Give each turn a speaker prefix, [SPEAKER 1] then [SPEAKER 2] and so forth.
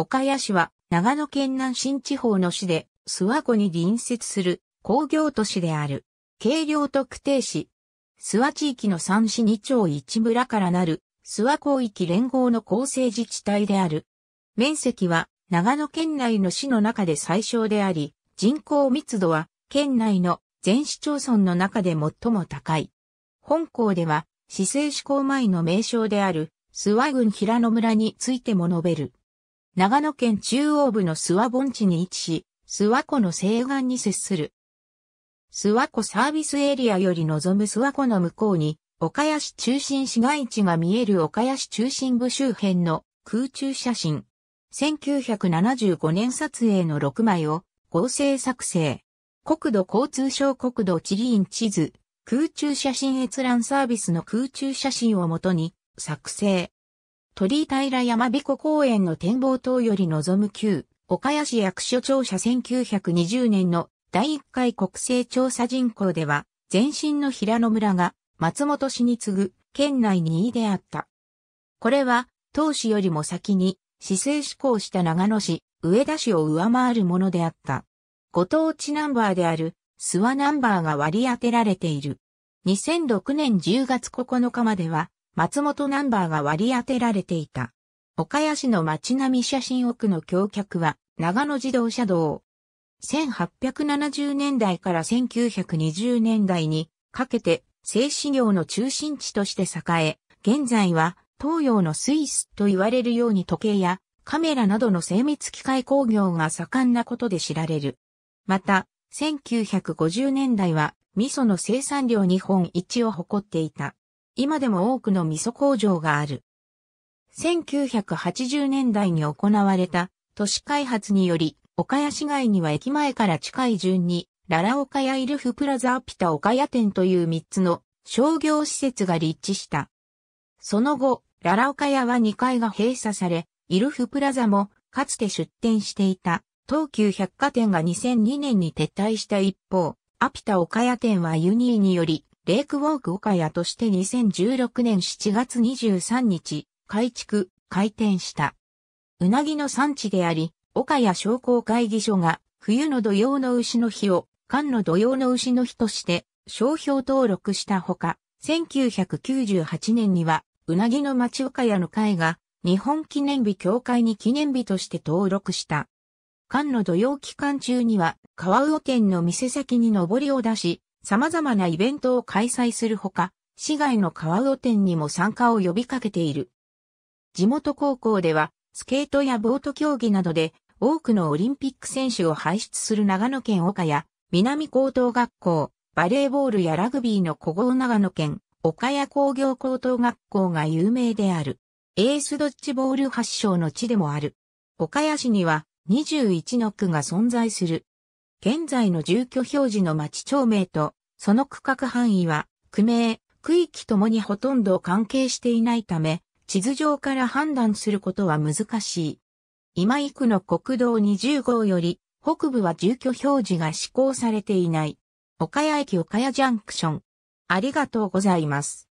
[SPEAKER 1] 岡谷市は長野県南新地方の市で、諏訪湖に隣接する工業都市である。軽量特定市。諏訪地域の三市二町一村からなる諏訪広域連合の構成自治体である。面積は長野県内の市の中で最小であり、人口密度は県内の全市町村の中で最も高い。本校では市政施行前の名称である諏訪郡平野村についても述べる。長野県中央部の諏訪盆地に位置し、諏訪湖の西岸に接する。諏訪湖サービスエリアより望む諏訪湖の向こうに、岡谷市中心市街地が見える岡谷市中心部周辺の空中写真。1975年撮影の6枚を合成作成。国土交通省国土地理院地図、空中写真閲覧サービスの空中写真をもとに作成。鳥居平山彦公園の展望塔より望む旧、岡谷市役所庁舎1920年の第1回国勢調査人口では、前身の平野村が松本市に次ぐ県内2位であった。これは、当市よりも先に、市政施行した長野市、上田市を上回るものであった。ご当地ナンバーである、諏訪ナンバーが割り当てられている。2006年10月9日までは、松本ナンバーが割り当てられていた。岡谷市の街並み写真奥の橋脚は長野自動車道。1870年代から1920年代にかけて製紙業の中心地として栄え、現在は東洋のスイスと言われるように時計やカメラなどの精密機械工業が盛んなことで知られる。また、1950年代は味噌の生産量日本一を誇っていた。今でも多くの味噌工場がある。1980年代に行われた都市開発により、岡谷市街には駅前から近い順に、ララ岡谷イルフプラザアピタ岡谷店という3つの商業施設が立地した。その後、ララ岡谷は2階が閉鎖され、イルフプラザもかつて出店していた東急百貨店が2002年に撤退した一方、アピタ岡谷店はユニーによりレイクウォーク岡谷として2016年7月23日、改築、開店した。うなぎの産地であり、岡谷商工会議所が、冬の土用の牛の日を、缶の土用の牛の日として、商標登録したほか、1998年には、うなぎの町岡谷の会が、日本記念日協会に記念日として登録した。缶の土用期間中には、川魚店の店先に上りを出し、様々なイベントを開催するほか、市外の川尾店にも参加を呼びかけている。地元高校では、スケートやボート競技などで、多くのオリンピック選手を輩出する長野県岡や、南高等学校、バレーボールやラグビーの古豪長野県、岡谷工業高等学校が有名である。エースドッジボール発祥の地でもある。岡谷市には21の区が存在する。現在の住居表示の町町名と、その区画範囲は、区名、区域ともにほとんど関係していないため、地図上から判断することは難しい。今井区の国道20号より、北部は住居表示が施行されていない。岡谷駅岡谷ジャンクション。ありがとうございます。